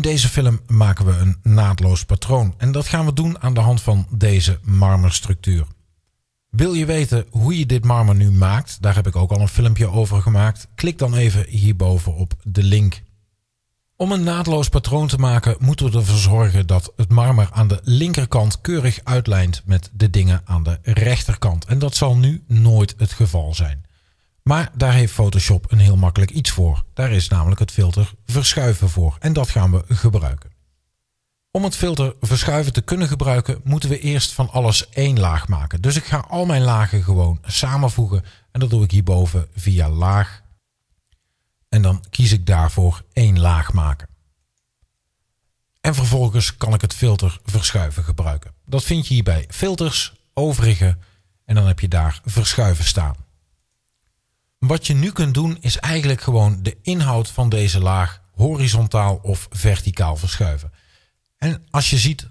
In deze film maken we een naadloos patroon en dat gaan we doen aan de hand van deze marmerstructuur. Wil je weten hoe je dit marmer nu maakt? Daar heb ik ook al een filmpje over gemaakt. Klik dan even hierboven op de link. Om een naadloos patroon te maken moeten we ervoor zorgen dat het marmer aan de linkerkant keurig uitlijnt met de dingen aan de rechterkant. En dat zal nu nooit het geval zijn. Maar daar heeft Photoshop een heel makkelijk iets voor. Daar is namelijk het filter verschuiven voor en dat gaan we gebruiken. Om het filter verschuiven te kunnen gebruiken moeten we eerst van alles één laag maken. Dus ik ga al mijn lagen gewoon samenvoegen en dat doe ik hierboven via laag. En dan kies ik daarvoor één laag maken. En vervolgens kan ik het filter verschuiven gebruiken. Dat vind je hier bij filters, overige en dan heb je daar verschuiven staan wat je nu kunt doen is eigenlijk gewoon de inhoud van deze laag horizontaal of verticaal verschuiven. En als je ziet,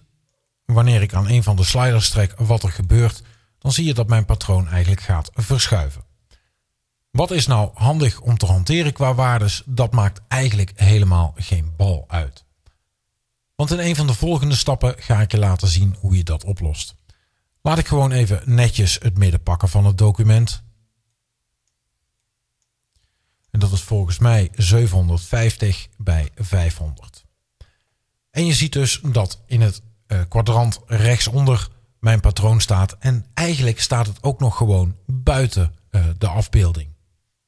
wanneer ik aan een van de sliders trek wat er gebeurt, dan zie je dat mijn patroon eigenlijk gaat verschuiven. Wat is nou handig om te hanteren qua waardes? Dat maakt eigenlijk helemaal geen bal uit. Want in een van de volgende stappen ga ik je laten zien hoe je dat oplost. Laat ik gewoon even netjes het midden pakken van het document. En dat is volgens mij 750 bij 500. En je ziet dus dat in het uh, kwadrant rechtsonder mijn patroon staat. En eigenlijk staat het ook nog gewoon buiten eh, de afbeelding.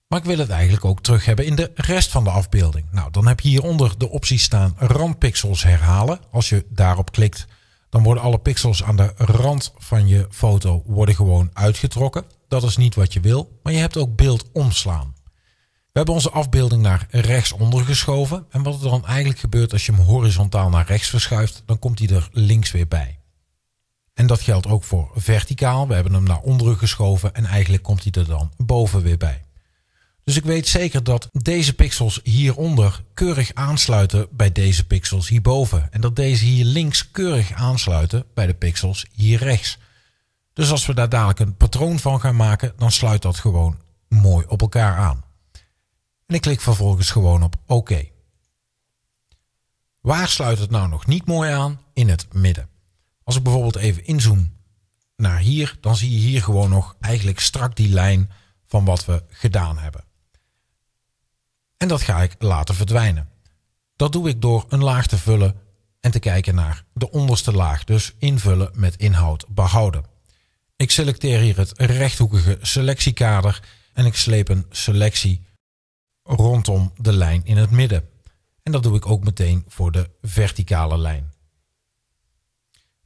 Maar ik wil het eigenlijk ook terug hebben in de rest van de afbeelding. Nou, dan heb je hieronder de optie staan randpixels herhalen. Als je daarop klikt, dan worden alle pixels aan de rand van je foto worden gewoon uitgetrokken. Dat is niet wat je wil, maar je hebt ook beeld omslaan. We hebben onze afbeelding naar rechts onder geschoven. En wat er dan eigenlijk gebeurt als je hem horizontaal naar rechts verschuift, dan komt hij er links weer bij. En dat geldt ook voor verticaal. We hebben hem naar onderen geschoven en eigenlijk komt hij er dan boven weer bij. Dus ik weet zeker dat deze pixels hieronder keurig aansluiten bij deze pixels hierboven. En dat deze hier links keurig aansluiten bij de pixels hier rechts. Dus als we daar dadelijk een patroon van gaan maken, dan sluit dat gewoon mooi op elkaar aan en ik klik vervolgens gewoon op OK. Waar sluit het nou nog niet mooi aan? In het midden. Als ik bijvoorbeeld even inzoom naar hier, dan zie je hier gewoon nog eigenlijk strak die lijn van wat we gedaan hebben. En dat ga ik laten verdwijnen. Dat doe ik door een laag te vullen en te kijken naar de onderste laag, dus invullen met inhoud behouden. Ik selecteer hier het rechthoekige selectiekader en ik sleep een selectie rondom de lijn in het midden. En dat doe ik ook meteen voor de verticale lijn.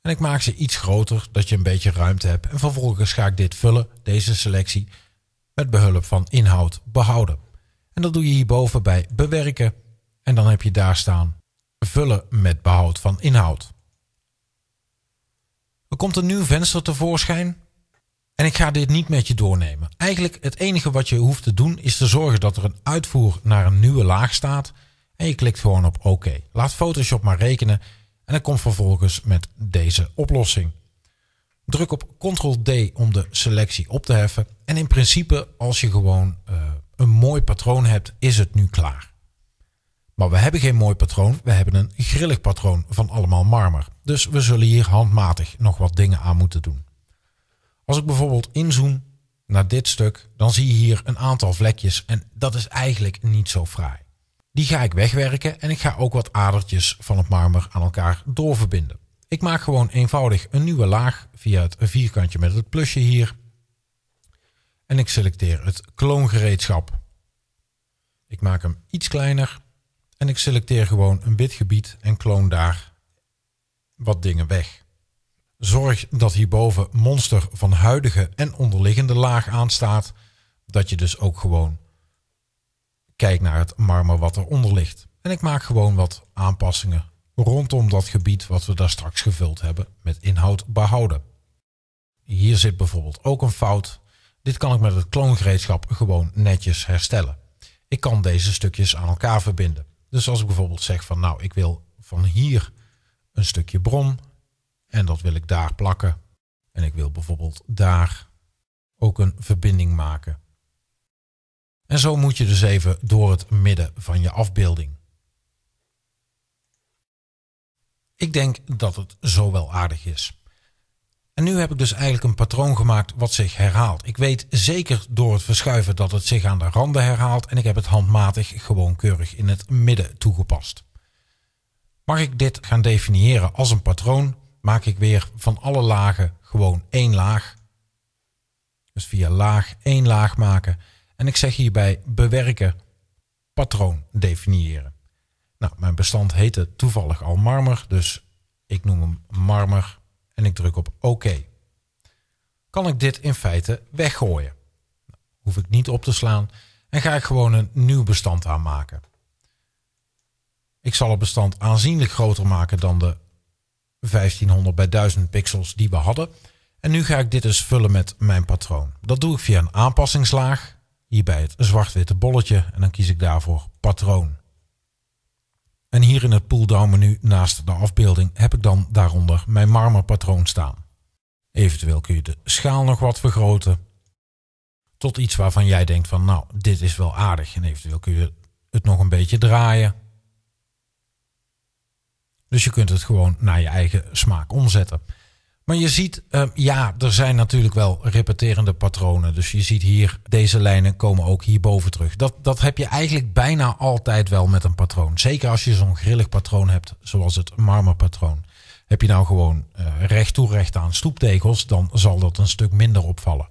En ik maak ze iets groter, dat je een beetje ruimte hebt. En vervolgens ga ik dit vullen, deze selectie, met behulp van inhoud behouden. En dat doe je hierboven bij bewerken. En dan heb je daar staan vullen met behoud van inhoud. Er komt een nieuw venster tevoorschijn en ik ga dit niet met je doornemen. Eigenlijk het enige wat je hoeft te doen is te zorgen dat er een uitvoer naar een nieuwe laag staat. En je klikt gewoon op OK. Laat Photoshop maar rekenen. En dan komt vervolgens met deze oplossing. Druk op Ctrl-D om de selectie op te heffen. En in principe, als je gewoon eh, een mooi patroon hebt, is het nu klaar. Maar we hebben geen mooi patroon, we hebben een grillig patroon van allemaal marmer. Dus we zullen hier handmatig nog wat dingen aan moeten doen. Als ik bijvoorbeeld inzoom naar dit stuk, dan zie je hier een aantal vlekjes en dat is eigenlijk niet zo fraai. Die ga ik wegwerken en ik ga ook wat adertjes van het marmer aan elkaar doorverbinden. Ik maak gewoon eenvoudig een nieuwe laag via het vierkantje met het plusje hier. En ik selecteer het kloongereedschap. Ik maak hem iets kleiner en ik selecteer gewoon een wit gebied en kloon daar wat dingen weg. Zorg dat hierboven monster van huidige en onderliggende laag aanstaat. Dat je dus ook gewoon kijkt naar het marmer wat eronder ligt. En ik maak gewoon wat aanpassingen rondom dat gebied wat we daar straks gevuld hebben met inhoud behouden. Hier zit bijvoorbeeld ook een fout. Dit kan ik met het kloongereedschap gewoon netjes herstellen. Ik kan deze stukjes aan elkaar verbinden. Dus als ik bijvoorbeeld zeg van nou ik wil van hier een stukje bron en dat wil ik daar plakken. En ik wil bijvoorbeeld daar ook een verbinding maken. En zo moet je dus even door het midden van je afbeelding. Ik denk dat het zo wel aardig is. En nu heb ik dus eigenlijk een patroon gemaakt wat zich herhaalt. Ik weet zeker door het verschuiven dat het zich aan de randen herhaalt en ik heb het handmatig gewoon keurig in het midden toegepast. Mag ik dit gaan definiëren als een patroon? maak ik weer van alle lagen gewoon één laag. Dus via laag één laag maken. En ik zeg hierbij bewerken, patroon definiëren. Nou, mijn bestand heette toevallig al marmer, dus ik noem hem marmer en ik druk op OK. Kan ik dit in feite weggooien? Nou, hoef ik niet op te slaan en ga ik gewoon een nieuw bestand aanmaken. Ik zal het bestand aanzienlijk groter maken dan de 1500 bij 1000 pixels die we hadden. En nu ga ik dit eens vullen met mijn patroon. Dat doe ik via een aanpassingslaag, hier bij het zwart-witte bolletje en dan kies ik daarvoor patroon. En hier in het pull-down menu naast de afbeelding heb ik dan daaronder mijn marmerpatroon staan. Eventueel kun je de schaal nog wat vergroten. Tot iets waarvan jij denkt van nou, dit is wel aardig. En eventueel kun je het nog een beetje draaien. Dus je kunt het gewoon naar je eigen smaak omzetten. Maar je ziet, ehm, ja, er zijn natuurlijk wel repeterende patronen. Dus je ziet hier, deze lijnen komen ook hierboven terug. Dat, dat heb je eigenlijk bijna altijd wel met een patroon. Zeker als je zo'n grillig patroon hebt, zoals het marmerpatroon. Heb je nou gewoon uh, recht toe recht aan stoeptegels, dan zal dat een stuk minder opvallen.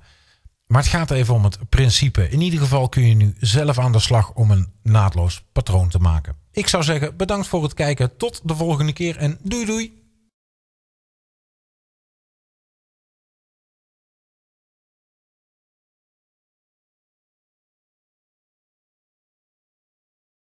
Maar het gaat even om het principe. In ieder geval kun je nu zelf aan de slag om een naadloos patroon te maken. Ik zou zeggen bedankt voor het kijken. Tot de volgende keer en doei doei.